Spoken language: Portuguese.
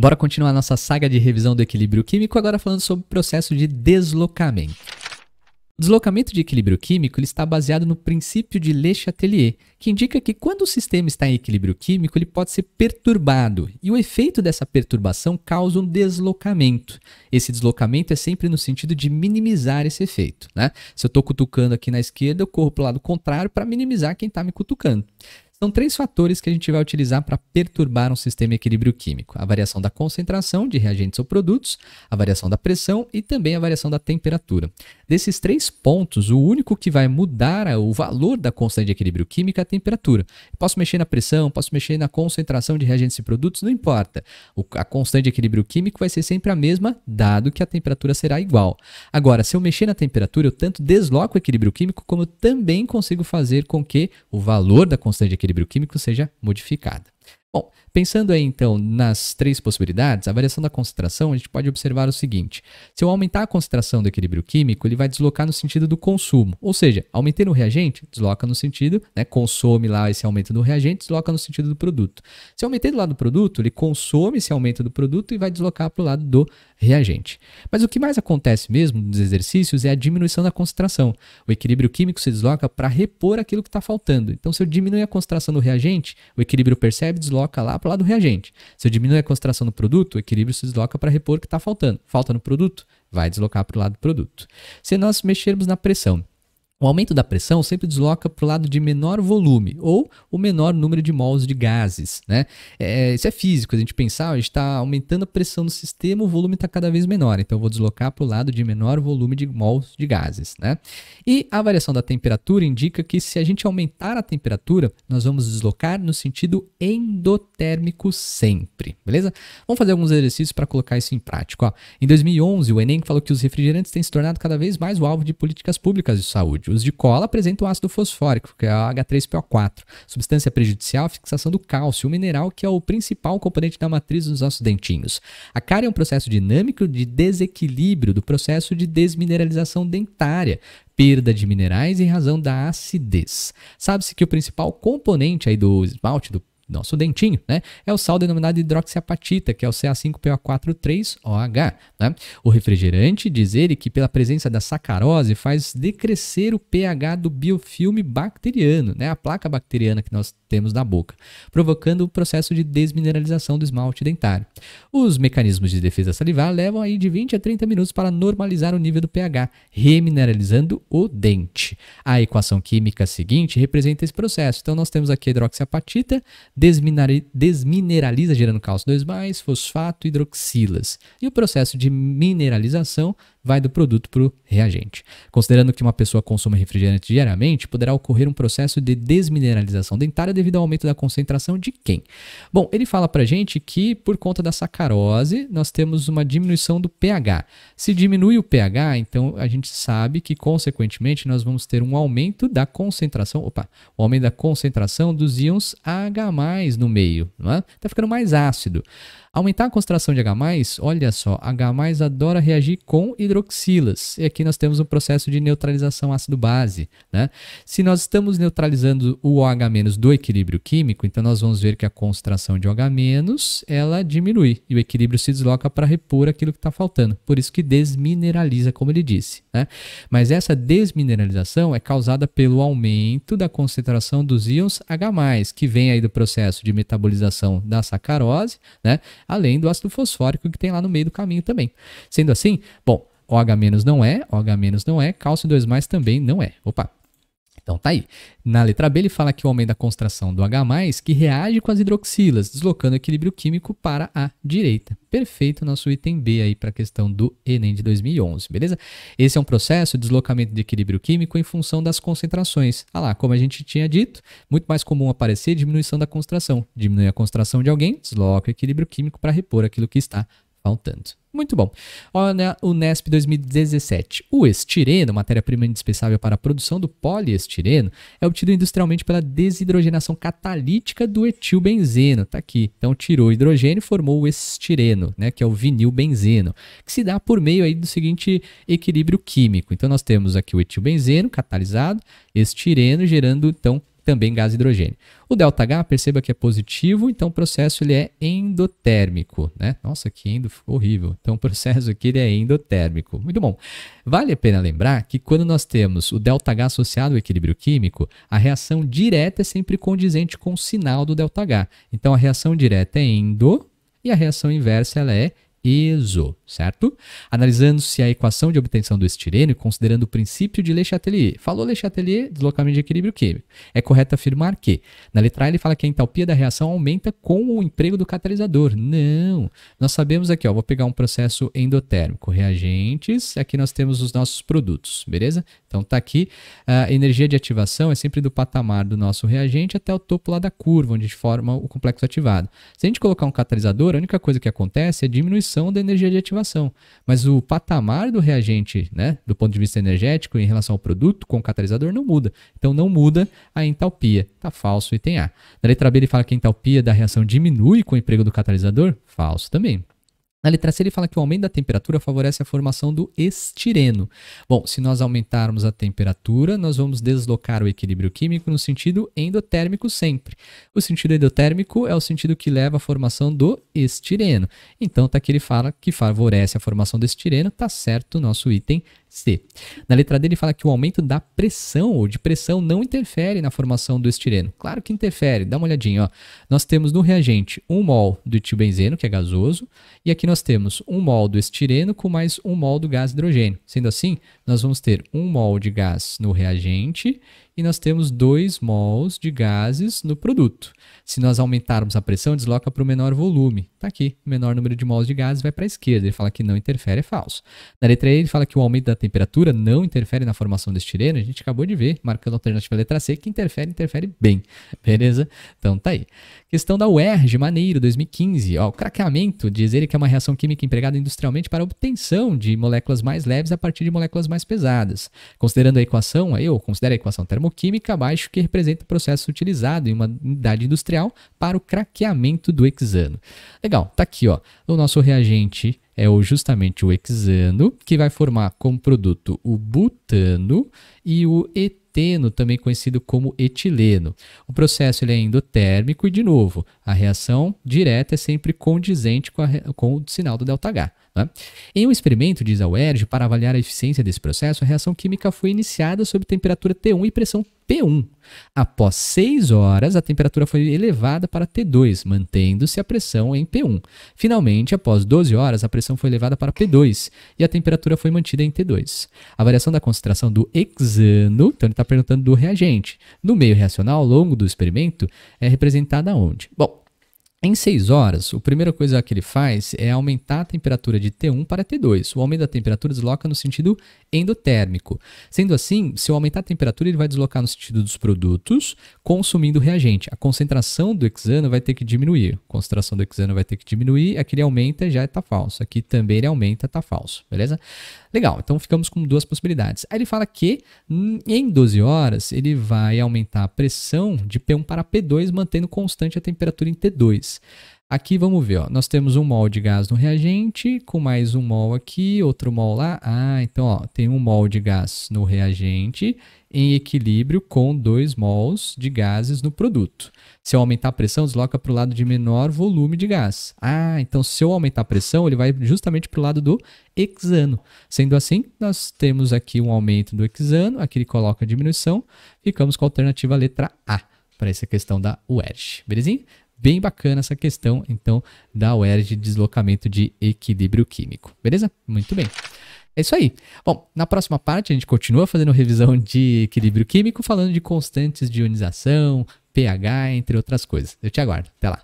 Bora continuar nossa saga de revisão do equilíbrio químico, agora falando sobre o processo de deslocamento. O deslocamento de equilíbrio químico ele está baseado no princípio de Le Chatelier, que indica que quando o sistema está em equilíbrio químico, ele pode ser perturbado, e o efeito dessa perturbação causa um deslocamento. Esse deslocamento é sempre no sentido de minimizar esse efeito. Né? Se eu estou cutucando aqui na esquerda, eu corro para o lado contrário para minimizar quem está me cutucando. São três fatores que a gente vai utilizar para perturbar um sistema de equilíbrio químico: a variação da concentração de reagentes ou produtos, a variação da pressão e também a variação da temperatura. Desses três pontos, o único que vai mudar o valor da constante de equilíbrio químico é a temperatura. posso mexer na pressão, posso mexer na concentração de reagentes e produtos, não importa. a constante de equilíbrio químico vai ser sempre a mesma, dado que a temperatura será igual. Agora, se eu mexer na temperatura, eu tanto desloco o equilíbrio químico, como também consigo fazer com que o valor da constante de equilíbrio equilíbrio químico seja modificada. Bom, Pensando aí então nas três possibilidades, a variação da concentração, a gente pode observar o seguinte: se eu aumentar a concentração do equilíbrio químico, ele vai deslocar no sentido do consumo. Ou seja, aumentando o reagente, desloca no sentido, né, consome lá esse aumento do reagente, desloca no sentido do produto. Se eu aumentei do lado do produto, ele consome esse aumento do produto e vai deslocar para o lado do reagente. Mas o que mais acontece mesmo nos exercícios é a diminuição da concentração. O equilíbrio químico se desloca para repor aquilo que está faltando. Então, se eu diminuir a concentração do reagente, o equilíbrio percebe desloca lá o lado do reagente. Se eu diminuir a concentração do produto, o equilíbrio se desloca para repor o que está faltando. Falta no produto, vai deslocar para o lado do produto. Se nós mexermos na pressão o aumento da pressão sempre desloca para o lado de menor volume ou o menor número de mols de gases. Né? É, isso é físico, a gente pensar, a gente está aumentando a pressão no sistema, o volume está cada vez menor, então eu vou deslocar para o lado de menor volume de mols de gases. Né? E a variação da temperatura indica que se a gente aumentar a temperatura, nós vamos deslocar no sentido endotérmico sempre, beleza? Vamos fazer alguns exercícios para colocar isso em prática. Ó, em 2011, o Enem falou que os refrigerantes têm se tornado cada vez mais o alvo de políticas públicas de saúde. Gente, o uso de cola apresenta o ácido fosfórico, que é o H3PO4, substância prejudicial à fixação do cálcio, o mineral que é o principal componente da matriz dos nossos dentinhos. A cárie é um processo dinâmico de desequilíbrio do processo de desmineralização dentária, perda de minerais em razão da acidez. Sabe-se que o principal componente aí do esmalte do nosso dentinho, né? É o sal denominado hidroxiapatita, que é o CA5PO43OH. Né? O refrigerante diz ele que pela presença da sacarose faz decrescer o pH do biofilme bacteriano, né? A placa bacteriana que nós temos na boca, provocando o processo de desmineralização do esmalte dentário. Os mecanismos de defesa salivar levam aí de 20 a 30 minutos para normalizar o nível do pH, remineralizando o dente. A equação química seguinte representa esse processo. Então nós temos aqui a hidroxiapatita, desmineraliza gerando cálcio 2+, fosfato, hidroxilas. E o processo de mineralização vai do produto para o reagente. Considerando que uma pessoa consome refrigerante diariamente, poderá ocorrer um processo de desmineralização dentária devido ao aumento da concentração de quem? Bom, ele fala para gente que por conta da sacarose nós temos uma diminuição do pH. Se diminui o pH, então a gente sabe que consequentemente nós vamos ter um aumento da concentração, opa, um aumento da concentração dos íons H+ no meio, não é? Tá ficando mais ácido. Aumentar a concentração de H+, olha só, H+, adora reagir com hidroxilas. E aqui nós temos um processo de neutralização ácido-base. Né? Se nós estamos neutralizando o OH- do equilíbrio químico, então nós vamos ver que a concentração de OH- ela diminui e o equilíbrio se desloca para repor aquilo que está faltando. Por isso que desmineraliza, como ele disse. Né? Mas essa desmineralização é causada pelo aumento da concentração dos íons H+, que vem aí do processo de metabolização da sacarose, né? além do ácido fosfórico que tem lá no meio do caminho também. Sendo assim, bom, OH- não é, OH- não é, cálcio 2 também não é. Opa, então tá aí. Na letra B ele fala que o aumento da concentração do H+, que reage com as hidroxilas, deslocando o equilíbrio químico para a direita. Perfeito nosso item B aí para a questão do Enem de 2011, beleza? Esse é um processo de deslocamento de equilíbrio químico em função das concentrações. Ah lá, como a gente tinha dito, muito mais comum aparecer diminuição da concentração. Diminui a concentração de alguém, desloca o equilíbrio químico para repor aquilo que está faltando. Muito bom. Olha, o Nesp 2017. O estireno, matéria-prima indispensável para a produção do poliestireno, é obtido industrialmente pela desidrogenação catalítica do etilbenzeno. Tá aqui. Então tirou o hidrogênio e formou o estireno, né, que é o vinilbenzeno, que se dá por meio aí do seguinte equilíbrio químico. Então nós temos aqui o etilbenzeno catalisado, estireno gerando então também gás hidrogênio. O ΔH, perceba que é positivo, então o processo ele é endotérmico. Né? Nossa, que endo ficou horrível. Então o processo aqui ele é endotérmico. Muito bom. Vale a pena lembrar que quando nós temos o ΔH associado ao equilíbrio químico, a reação direta é sempre condizente com o sinal do ΔH. Então a reação direta é endo e a reação inversa ela é ESO, certo? Analisando-se a equação de obtenção do estireno considerando o princípio de Le Chatelier. Falou Le Chatelier, deslocamento de equilíbrio químico. É correto afirmar que, na letra A, ele fala que a entalpia da reação aumenta com o emprego do catalisador. Não! Nós sabemos aqui, ó, vou pegar um processo endotérmico, reagentes, aqui nós temos os nossos produtos, beleza? Então tá aqui, a energia de ativação é sempre do patamar do nosso reagente até o topo lá da curva, onde forma o complexo ativado. Se a gente colocar um catalisador, a única coisa que acontece é diminuição redução da energia de ativação. Mas o patamar do reagente, né, do ponto de vista energético, em relação ao produto com o catalisador, não muda. Então não muda a entalpia. Está falso, item A. Na letra B, ele fala que a entalpia da reação diminui com o emprego do catalisador? Falso também. Na letra C, ele fala que o aumento da temperatura favorece a formação do estireno. Bom, se nós aumentarmos a temperatura, nós vamos deslocar o equilíbrio químico no sentido endotérmico sempre. O sentido endotérmico é o sentido que leva à formação do estireno. Então tá aqui ele fala que favorece a formação do estireno, tá certo o nosso item C. Na letra D ele fala que o aumento da pressão ou de pressão não interfere na formação do estireno. Claro que interfere, dá uma olhadinha. Ó. Nós temos no reagente 1 um mol do etilbenzeno, que é gasoso, e aqui nós temos 1 um mol do estireno com mais 1 um mol do gás hidrogênio. Sendo assim, nós vamos ter 1 mol de gás no reagente e nós temos 2 mols de gases no produto. Se nós aumentarmos a pressão, desloca para o menor volume. Está aqui, o menor número de mols de gases vai para a esquerda. Ele fala que não interfere, é falso. Na letra E, ele fala que o aumento da temperatura não interfere na formação do estireno. A gente acabou de ver, marcando a alternativa letra C, que interfere, interfere bem. Beleza? Então tá aí. Questão da UERJ, maneiro, 2015. Ó, o craqueamento diz ele que é uma reação química empregada industrialmente para a obtenção de moléculas mais leves a partir de moléculas mais pesadas. Considerando a equação, eu considero a equação termoquímica abaixo que representa o processo utilizado em uma unidade industrial para o craqueamento do hexano. Legal, tá aqui, ó. O nosso reagente é justamente o hexano, que vai formar como produto o butano e o etano também conhecido como etileno. O processo ele é endotérmico e, de novo, a reação direta é sempre condizente com, a, com o sinal do ΔH. Né? Em um experimento, diz a UERJ, para avaliar a eficiência desse processo, a reação química foi iniciada sob temperatura T1 e pressão P1. Após 6 horas, a temperatura foi elevada para T2, mantendo-se a pressão em P1. Finalmente, após 12 horas, a pressão foi elevada para P2 e a temperatura foi mantida em T2. A variação da concentração do hexano, então ele tá está perguntando do reagente. No meio reacional, ao longo do experimento, é representada onde? Bom, em 6 horas, a primeira coisa que ele faz é aumentar a temperatura de T1 para T2. O aumento da temperatura desloca no sentido endotérmico. Sendo assim, se eu aumentar a temperatura, ele vai deslocar no sentido dos produtos, consumindo reagente. A concentração do hexano vai ter que diminuir. A concentração do hexano vai ter que diminuir. Aqui ele aumenta, já está falso. Aqui também ele aumenta, está falso. Beleza? Legal, então ficamos com duas possibilidades. Aí ele fala que hum, em 12 horas, ele vai aumentar a pressão de P1 para P2, mantendo constante a temperatura em T2. Aqui vamos ver, ó, nós temos um mol de gás no reagente, com mais um mol aqui, outro mol lá. Ah, então ó, tem um mol de gás no reagente em equilíbrio com dois mols de gases no produto. Se eu aumentar a pressão, desloca para o lado de menor volume de gás. Ah, então se eu aumentar a pressão, ele vai justamente para o lado do hexano. Sendo assim, nós temos aqui um aumento do hexano, aqui ele coloca a diminuição, ficamos com a alternativa letra A para essa questão da UERJ, belezinha? bem bacana essa questão, então, da OER de deslocamento de equilíbrio químico. Beleza? Muito bem. É isso aí. Bom, na próxima parte a gente continua fazendo revisão de equilíbrio químico, falando de constantes de ionização, pH, entre outras coisas. Eu te aguardo. Até lá.